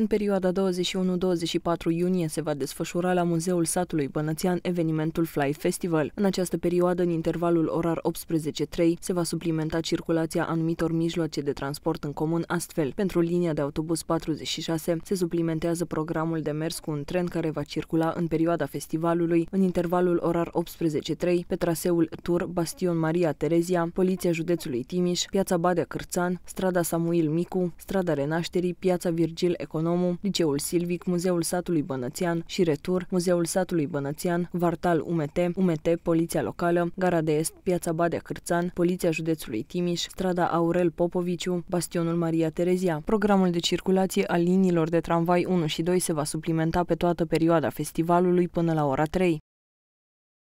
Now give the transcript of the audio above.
În perioada 21-24 iunie se va desfășura la Muzeul Satului Bănățean evenimentul Fly Festival. În această perioadă, în intervalul orar 18.3, se va suplimenta circulația anumitor mijloace de transport în comun astfel. Pentru linia de autobuz 46 se suplimentează programul de mers cu un tren care va circula în perioada festivalului, în intervalul orar 18.3, pe traseul Tur, Bastion Maria Terezia, Poliția Județului Timiș, Piața Badea Cârțan, Strada Samuil Micu, Strada Renașterii, Piața Virgil Econom, Astronomul, Liceul Silvic, Muzeul satului Bănățean și Retur, Muzeul satului Bănățean, Vartal UMT, UMT, Poliția Locală, Gara de Est, Piața Badea Cârțan, Poliția Județului Timiș, Strada Aurel Popoviciu, Bastionul Maria Terezia. Programul de circulație al liniilor de tramvai 1 și 2 se va suplimenta pe toată perioada festivalului până la ora 3.